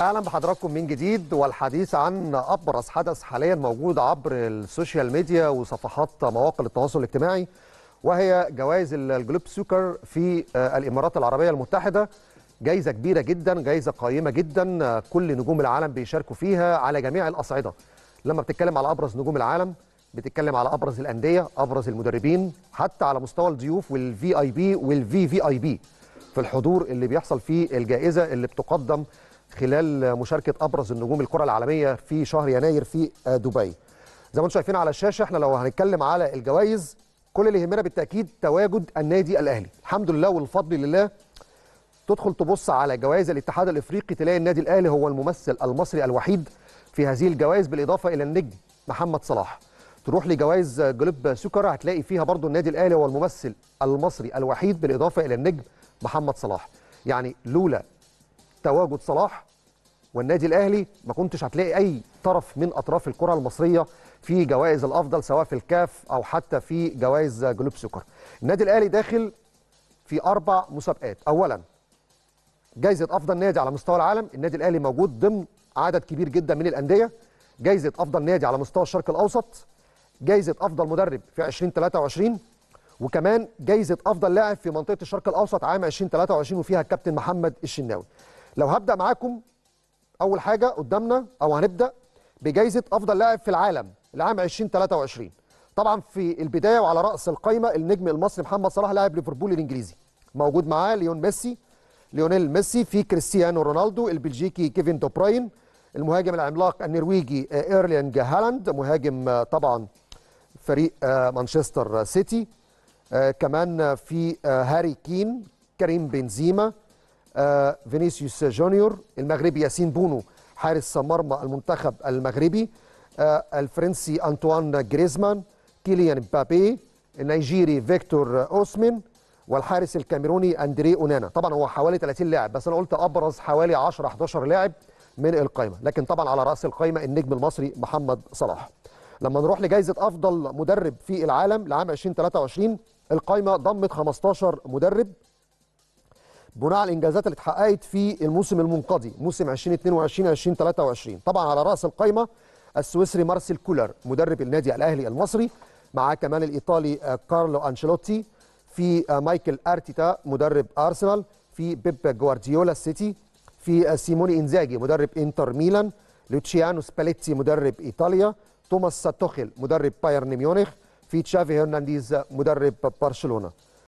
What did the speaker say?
اهلا بحضراتكم من جديد والحديث عن ابرز حدث حاليا موجود عبر السوشيال ميديا وصفحات مواقع التواصل الاجتماعي وهي جوائز الجلوب سوكر في آه، الامارات العربيه المتحده جائزه كبيره جدا جائزه قيمه جدا آه، كل نجوم العالم بيشاركوا فيها على جميع الاصعده لما بتتكلم على ابرز نجوم العالم بتتكلم على ابرز الانديه ابرز المدربين حتى على مستوى الضيوف والفي اي بي والفي في اي بي في الحضور اللي بيحصل فيه الجائزه اللي بتقدم خلال مشاركه ابرز النجوم الكره العالميه في شهر يناير في آه، دبي. زي ما انتم شايفين على الشاشه احنا لو هنتكلم على الجوائز كل اللي يهمنا بالتاكيد تواجد النادي الاهلي، الحمد لله والفضل لله تدخل تبص على جوائز الاتحاد الافريقي تلاقي النادي الاهلي هو الممثل المصري الوحيد في هذه الجوائز بالاضافه الى النجم محمد صلاح. تروح لجوائز جلوب آه، سكر هتلاقي فيها برضو النادي الاهلي هو الممثل المصري الوحيد بالاضافه الى النجم محمد صلاح. يعني لولا تواجد صلاح والنادي الاهلي ما كنتش هتلاقي اي طرف من اطراف الكره المصريه في جوائز الافضل سواء في الكاف او حتى في جوائز جلوب سكر النادي الاهلي داخل في اربع مسابقات اولا جائزه افضل نادي على مستوى العالم النادي الاهلي موجود ضمن عدد كبير جدا من الانديه جائزه افضل نادي على مستوى الشرق الاوسط جائزه افضل مدرب في 2023 وكمان جائزه افضل لاعب في منطقه الشرق الاوسط عام 2023 وفيها الكابتن محمد الشناوي لو هبدا معاكم اول حاجه قدامنا او هنبدا بجائزه افضل لاعب في العالم لعام 2023 طبعا في البدايه وعلى راس القايمه النجم المصري محمد صلاح لاعب ليفربول الانجليزي موجود معاه ليون ميسي ليونيل ميسي في كريستيانو رونالدو البلجيكي كيفن دو براين المهاجم العملاق النرويجي ايرلينج هالاند مهاجم طبعا فريق آه، مانشستر سيتي آه، كمان في آه، هاري كين كريم بنزيما آه، فينيسيوس جونيور المغربي ياسين بونو حارس مرمى المنتخب المغربي آه، الفرنسي أنطوان جريزمان كيليان مبابي النيجيري فيكتور أوسمن والحارس الكاميروني أندري أونانا طبعا هو حوالي 30 لاعب بس أنا قلت أبرز حوالي 10 11 لاعب من القائمة لكن طبعا على رأس القائمة النجم المصري محمد صلاح لما نروح لجائزة أفضل مدرب في العالم لعام 2023 القائمة ضمت 15 مدرب بناء على الانجازات اللي اتحققت في الموسم المنقضي موسم 2022 2023 طبعا على راس القايمه السويسري مارسيل كولر مدرب النادي الاهلي المصري مع كمان الايطالي آه، كارلو انشيلوتي في آه، مايكل ارتيتا مدرب ارسنال في بيب جوارديولا سيتي في آه، سيموني انزاجي مدرب انتر ميلان لوتشيانو سباليتي مدرب ايطاليا توماس ساتوخيل مدرب بايرن ميونخ في تشافي هرنانديز مدرب برشلونه